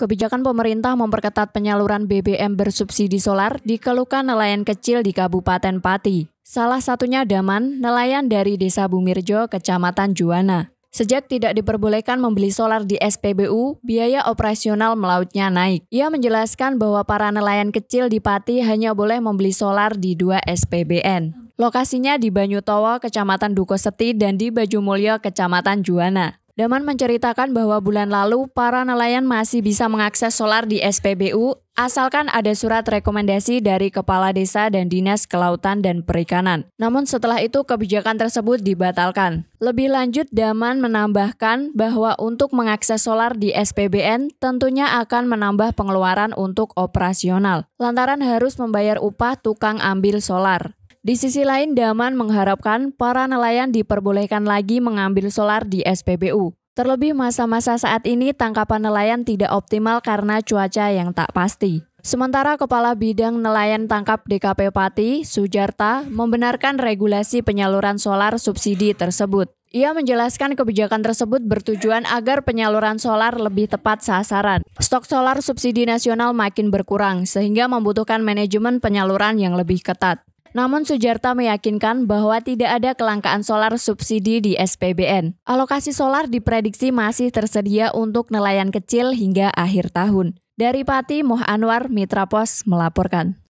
Kebijakan pemerintah memperketat penyaluran BBM bersubsidi solar dikeluhkan nelayan kecil di Kabupaten Pati. Salah satunya Daman, nelayan dari Desa Bumirjo, Kecamatan Juwana. Sejak tidak diperbolehkan membeli solar di SPBU, biaya operasional melautnya naik. Ia menjelaskan bahwa para nelayan kecil di Pati hanya boleh membeli solar di dua SPBN. Lokasinya di Banyutowo, Kecamatan Dukoseti dan di Bajumulyo, Kecamatan Juwana. Daman menceritakan bahwa bulan lalu para nelayan masih bisa mengakses solar di SPBU asalkan ada surat rekomendasi dari kepala desa dan dinas kelautan dan perikanan. Namun setelah itu kebijakan tersebut dibatalkan. Lebih lanjut Daman menambahkan bahwa untuk mengakses solar di SPBN tentunya akan menambah pengeluaran untuk operasional lantaran harus membayar upah tukang ambil solar. Di sisi lain, Daman mengharapkan para nelayan diperbolehkan lagi mengambil solar di SPBU. Terlebih masa-masa saat ini tangkapan nelayan tidak optimal karena cuaca yang tak pasti. Sementara Kepala Bidang Nelayan Tangkap DKP Pati, Sujarta, membenarkan regulasi penyaluran solar subsidi tersebut. Ia menjelaskan kebijakan tersebut bertujuan agar penyaluran solar lebih tepat sasaran. Stok solar subsidi nasional makin berkurang, sehingga membutuhkan manajemen penyaluran yang lebih ketat. Namun Sujarta meyakinkan bahwa tidak ada kelangkaan solar subsidi di SPBN. Alokasi solar diprediksi masih tersedia untuk nelayan kecil hingga akhir tahun. Dari Pati Moh Anwar, Mitra Pos melaporkan.